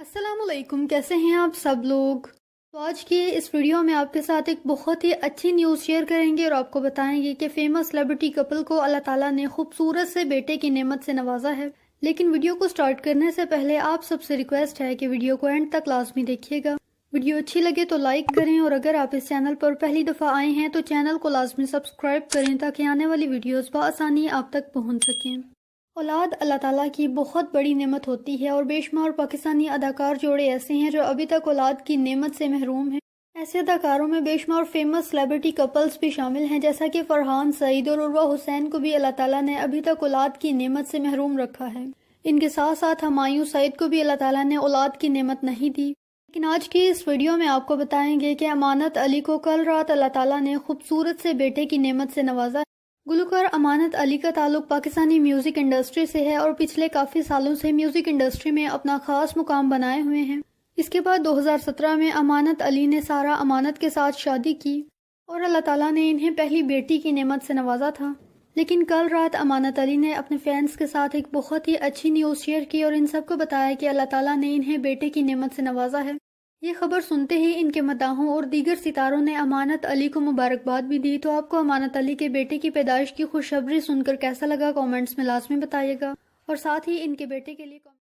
असलम कैसे हैं आप सब लोग तो आज के इस वीडियो में आपके साथ एक बहुत ही अच्छी न्यूज़ शेयर करेंगे और आपको बताएंगे कि फेमस सेलिब्रिटी कपल को अल्लाह ताला ने खूबसूरत से बेटे की नेमत से नवाजा है लेकिन वीडियो को स्टार्ट करने से पहले आप सबसे रिक्वेस्ट है कि वीडियो को एंड तक लाजमी देखिएगा वीडियो अच्छी लगे तो लाइक करें और अगर आप इस चैनल पर पहली दफ़ा आए हैं तो चैनल को लाजमी सब्सक्राइब करें ताकि आने वाली वीडियोज़ बसानी आप तक पहुँच सकें औलाद अल्लाह ताला की बहुत बड़ी नेमत होती है और बेशुमार पाकिस्तानी अदाकार जोड़े ऐसे हैं जो अभी तक औलाद की नेमत से महरूम हैं ऐसे अदाकारों में बेशुमार फेमस सेलिब्रिटी कपल्स भी शामिल हैं जैसा कि फरहान सईद और उर्वा हुसैन को भी अल्लाह ताला ने अभी तक औलाद की नेमत से महरूम रखा है इनके साथ साथ हमायूं सईद को भी अल्लाह ताला ने औलाद की नेमत नहीं दी लेकिन आज की इस वीडियो में आपको बताएंगे कि अमानत अली को कल रात अल्लाह ताला ने खूबसूरत से बेटे की नेमत से नवाजा गुलकार अमानत अली का ताल्लुक पाकिस्तानी म्यूज़िक इंडस्ट्री से है और पिछले काफ़ी सालों से म्यूज़िक इंडस्ट्री में अपना ख़ास मुकाम बनाए हुए हैं इसके बाद 2017 में अमानत अली ने सारा अमानत के साथ शादी की और अल्लाह ताला ने इन्हें पहली बेटी की नेमत से नवाजा था लेकिन कल रात अमानत अली ने अपने फैंस के साथ एक बहुत ही अच्छी न्यूज़ शेयर की और इन सबको बताया कि अल्लाह तला ने इन्हें बेटे की नियमत से नवाजा है ये खबर सुनते ही इनके मदाहों और दीगर सितारों ने अमानत अली को मुबारकबाद भी दी तो आपको अमानत अली के बेटे की पैदाइश की खुशखबरी सुनकर कैसा लगा कमेंट्स में लाजमी बताइएगा और साथ ही इनके बेटे के लिए